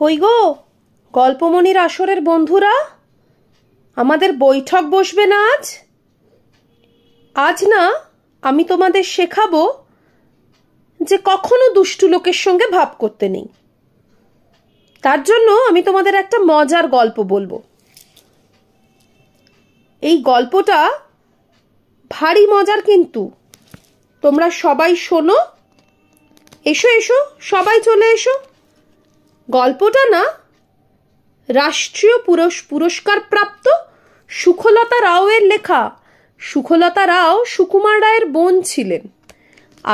কই গো গল্পমণির আসরের বন্ধুরা আমাদের বৈঠক বসবে না আজ আজ না আমি তোমাদের শেখাবো যে কখনো দুষ্টু লোকের সঙ্গে ভাব করতে নেই তার জন্য আমি তোমাদের একটা মজার গল্প বলবো এই গল্পটা ভারী মজার কিন্তু তোমরা সবাই শোনো এসো এসো সবাই চলে এসো গল্পটা না রাষ্ট্রীয় পুরস্কার প্রাপ্ত সুখলতা রাওয়ের লেখা সুখলতা রাও সুকুমার রায়ের বোন ছিলেন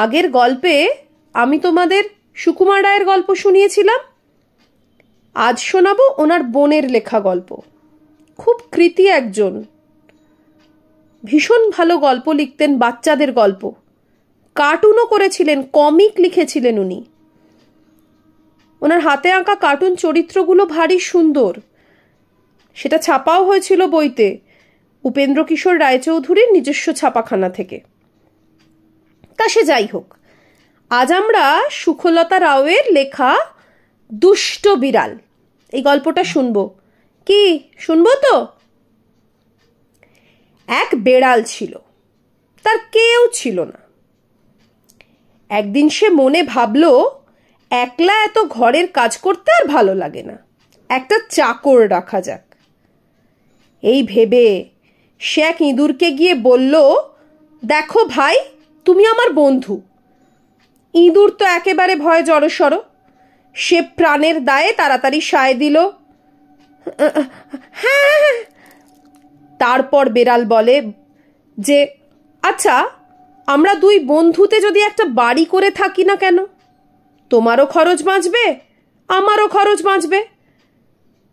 আগের গল্পে আমি তোমাদের সুকুমার রায়ের গল্প শুনিয়েছিলাম আজ শোনাবো ওনার বোনের লেখা গল্প খুব কৃতি একজন ভীষণ ভালো গল্প লিখতেন বাচ্চাদের গল্প কার্টুনও করেছিলেন কমিক লিখেছিলেন উনি ওনার হাতে আঁকা কার্টুন চরিত্রগুলো ভারী সুন্দর সেটা ছাপাও হয়েছিল বইতে উপেন্দ্র কিশোর রায়চৌধুরীর নিজস্ব ছাপাখানা থেকে তা সে যাই হোক আজ আমরা সুখলতা রাওয়ের লেখা দুষ্ট বিড়াল এই গল্পটা শুনব কি শুনব তো এক বেড়াল ছিল তার কেউ ছিল না একদিন সে মনে ভাবলো একলা এত ঘরের কাজ করতে আর ভালো লাগে না একটা চাকর রাখা যাক এই ভেবে সে এক ইঁদুরকে গিয়ে বলল দেখো ভাই তুমি আমার বন্ধু ইঁদুর তো একেবারে ভয় জড়সড় সে প্রাণের দায়ে তাড়াতাড়ি সায় দিল হ্যাঁ, হ্যাঁ, হ্যাঁ তারপর বেড়াল বলে যে আচ্ছা আমরা দুই বন্ধুতে যদি একটা বাড়ি করে থাকি না কেন তোমারও খরচ বাঁচবে আমারও খরচ বাঁচবে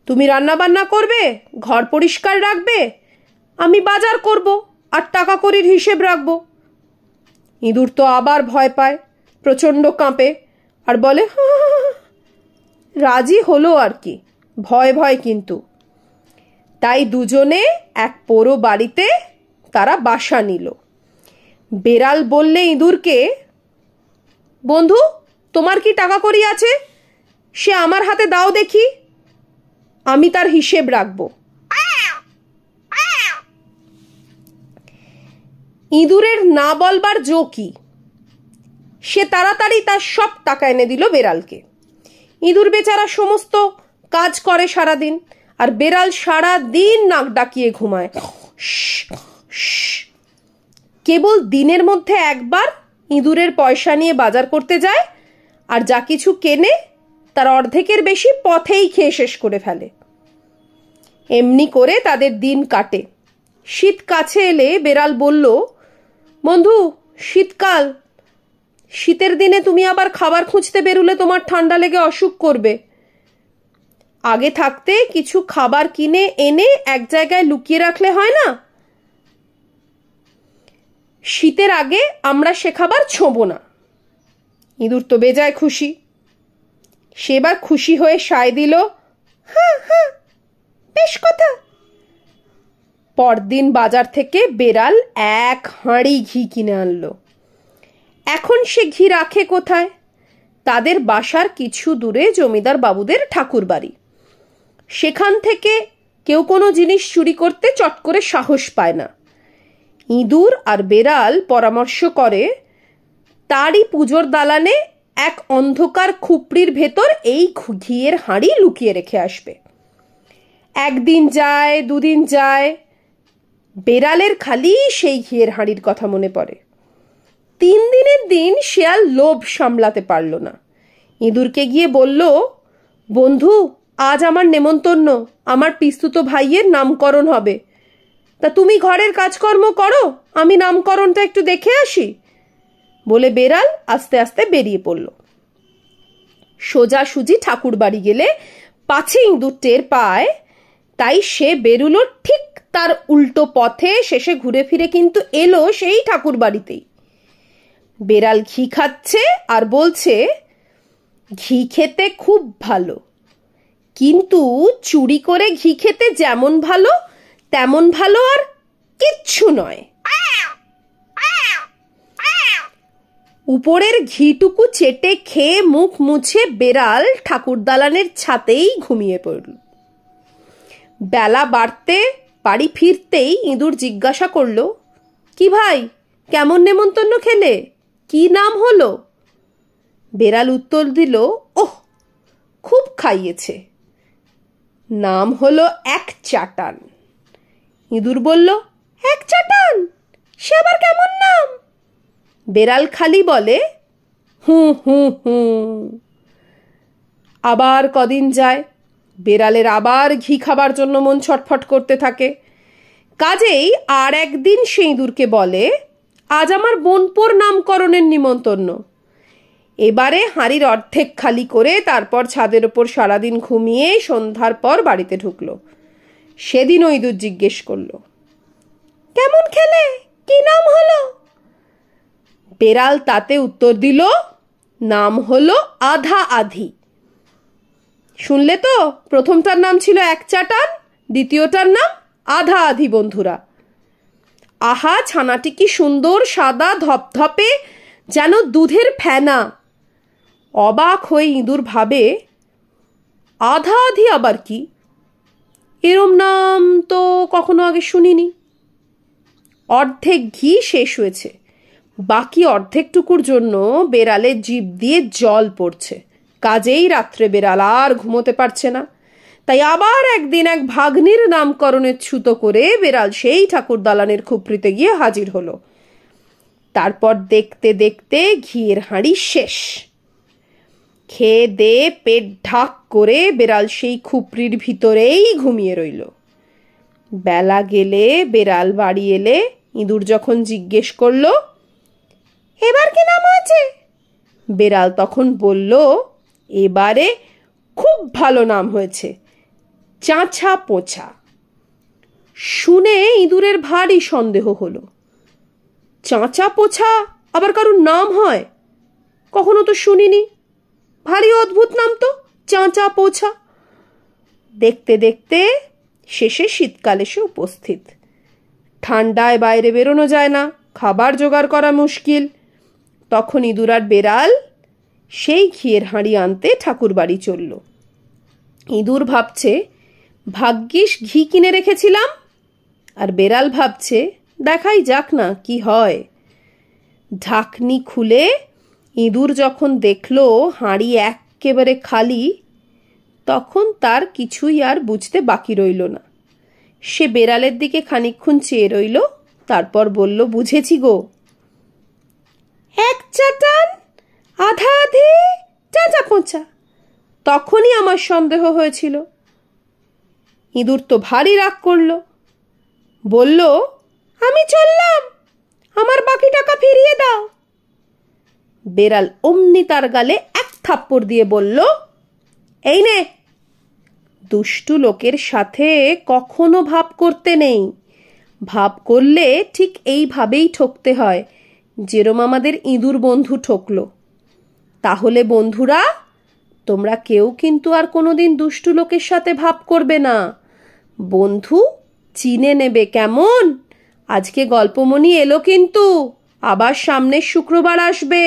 তুমি রান্নাবান্না করবে ঘর পরিষ্কার রাখবে আমি বাজার করব আর টাকা করির হিসেব রাখবো ইঁদুর তো আবার ভয় পায় প্রচণ্ড কাঁপে আর বলে রাজি হলো আর কি ভয় ভয় কিন্তু তাই দুজনে এক পোড়ো বাড়িতে তারা বাসা নিল বেড়াল বললে ইঁদুরকে বন্ধু তোমার কি টাকা করি আছে সে আমার হাতে দাও দেখি আমি তার হিসেব রাখব ইঁদুরের না বলবার জো কি সে তাড়াতাড়ি তার সব টাকা এনে দিল বেড়ালকে ইঁদুর বেচারা সমস্ত কাজ করে সারাদিন আর বেড়াল সারা দিন নাক ডাকিয়ে ঘুমায় কেবল দিনের মধ্যে একবার ইঁদুরের পয়সা নিয়ে বাজার করতে যায় আর যা কিছু কেনে তার অর্ধেকের বেশি পথেই খেয়ে শেষ করে ফেলে এমনি করে তাদের দিন কাটে শীত কাছে এলে বেড়াল বলল বন্ধু শীতকাল শীতের দিনে তুমি আবার খাবার খুঁজতে বেরুলে তোমার ঠান্ডা লেগে অসুখ করবে আগে থাকতে কিছু খাবার কিনে এনে এক জায়গায় লুকিয়ে রাখলে হয় না শীতের আগে আমরা সে খাবার ছোঁব না ইঁদুর তো বেজায় খুশি সেবার খুশি হয়ে সায় দিল হ্যাঁ হ্যাঁ বেশ কথা পরদিন বাজার থেকে বেড়াল এক হাঁড়ি ঘি কিনে আনলো এখন সে ঘি রাখে কোথায় তাদের বাসার কিছু দূরে জমিদার বাবুদের ঠাকুর বাড়ি সেখান থেকে কেউ কোনো জিনিস চুরি করতে চট করে সাহস পায় না ইঁদুর আর বেড়াল পরামর্শ করে তারই পুজোর দালানে এক অন্ধকার খুপড়ির ভেতর এই ঘিয়ের হাঁড়ি লুকিয়ে রেখে আসবে একদিন যায় দুদিন যায় বেড়ালের খালি সেই ঘিয়ের হাঁড়ির কথা মনে পড়ে তিন দিনের দিন শেয়াল লোভ সামলাতে পারল না ইঁদুরকে গিয়ে বলল বন্ধু আজ আমার নেমন্তন্ন আমার পিস্তুত ভাইয়ের নামকরণ হবে তা তুমি ঘরের কাজকর্ম করো আমি নামকরণটা একটু দেখে আসি বলে বেড়াল আস্তে আস্তে বেরিয়ে পড়ল সোজা সুজি ঠাকুর বাড়ি গেলে পাছে ইঁদুর টের পায় তাই সে বেরুলো ঠিক তার উল্টো পথে শেষে ঘুরে ফিরে কিন্তু এলো সেই ঠাকুর বাড়িতেই বেড়াল ঘি খাচ্ছে আর বলছে ঘি খেতে খুব ভালো কিন্তু চুরি করে ঘি খেতে যেমন ভালো তেমন ভালো আর কিচ্ছু নয় উপরের ঘিটুকু চেটে খেয়ে মুখ মুছে বেড়াল ঠাকুর দালানের ছাতেই ঘুমিয়ে পড়ল বেলা বাড়তে বাড়ি ফিরতেই ইঁদুর জিজ্ঞাসা করল কি ভাই কেমন নেমন্তন্ন খেলে কি নাম হলো বেড়াল উত্তর দিল ওহ খুব খাইয়েছে নাম হলো এক চাটান ইঁদুর বলল এক চাটান সে আবার কেমন নাম বেড়াল খালি বলে হু হু হু আবার কদিন যায় বেড়ালের আবার ঘি খাবার জন্য মন ছটফট করতে থাকে কাজেই আর একদিন সেইঁদুরকে বলে আজ আমার বোনপোর নামকরণের নিমন্তন্ন এবারে হাঁড়ির অর্ধেক খালি করে তারপর ছাদের ওপর সারাদিন ঘুমিয়ে সন্ধ্যার পর বাড়িতে ঢুকলো সেদিন ওই জিজ্ঞেস করল কেমন খেলে কি নাম হলো বেড়াল তাতে উত্তর দিল নাম হলো আধা আধি শুনলে তো প্রথমটার নাম ছিল এক চাটান দ্বিতীয়টার নাম আধা আধি বন্ধুরা আহা ছানাটি কি সুন্দর সাদা ধপধপে যেন দুধের ফেনা অবাক হয়ে ইঁদুর ভাবে আধা আধি আবার কি এরম নাম তো কখনো আগে শুনিনি অর্ধেক ঘি শেষ হয়েছে বাকি অর্ধেকটুকুর জন্য বেড়ালে জীব দিয়ে জল পড়ছে কাজেই রাত্রে বেড়াল আর ঘুমোতে পারছে না তাই আবার একদিন এক ভাগ্নির নামকরণের ছুত করে বেড়াল সেই ঠাকুর দালানের খুপড়িতে গিয়ে হাজির হলো তারপর দেখতে দেখতে ঘিয়ের হাঁড়ি শেষ খেয়ে দে পেট ঢাক করে বেড়াল সেই খুপড়ির ভিতরেই ঘুমিয়ে রইল বেলা গেলে বেড়াল বাড়ি এলে ইঁদুর যখন জিজ্ঞেস করলো এবার কি নাম আছে বেড়াল তখন বলল এবারে খুব ভালো নাম হয়েছে চাঁচা পোছা শুনে ইঁদুরের ভারী সন্দেহ হলো চাঁচা পোছা আবার কারোর নাম হয় কখনো তো শুনিনি ভারী অদ্ভুত নাম তো চাঁচা পোছা দেখতে দেখতে শেষে শীতকাল এসে উপস্থিত ঠান্ডায় বাইরে বেরোনো যায় না খাবার জোগাড় করা মুশকিল তখন ইঁদুর আর বেড়াল সেই ঘিয়ের হাঁড়ি আনতে ঠাকুর বাড়ি চলল ইঁদুর ভাবছে ভাগ্যিস ঘি কিনে রেখেছিলাম আর বেড়াল ভাবছে দেখাই যাক না কি হয় ঢাকনি খুলে ইঁদুর যখন দেখল হাঁড়ি একেবারে খালি তখন তার কিছুই আর বুঝতে বাকি রইল না সে বেড়ালের দিকে খানিক্ষণ চেয়ে রইল তারপর বলল বুঝেছি গো টান আধা আধি চাচা খোঁচা তখনই আমার সন্দেহ হয়েছিল ইঁদুর তো ভারী রাগ করল বলল আমি চললাম আমার বাকি টাকা ফিরিয়ে দাও বেড়াল অমনি তার গালে এক থাপ্পড় দিয়ে বলল এই নে দুষ্টু লোকের সাথে কখনো ভাব করতে নেই ভাব করলে ঠিক এইভাবেই ঠকতে হয় যেরম আমাদের ইঁদুর বন্ধু ঠকল তাহলে বন্ধুরা তোমরা কেউ কিন্তু আর কোনোদিন দুষ্টু লোকের সাথে ভাব করবে না বন্ধু চিনে নেবে কেমন আজকে গল্পমণি এলো কিন্তু আবার সামনের শুক্রবার আসবে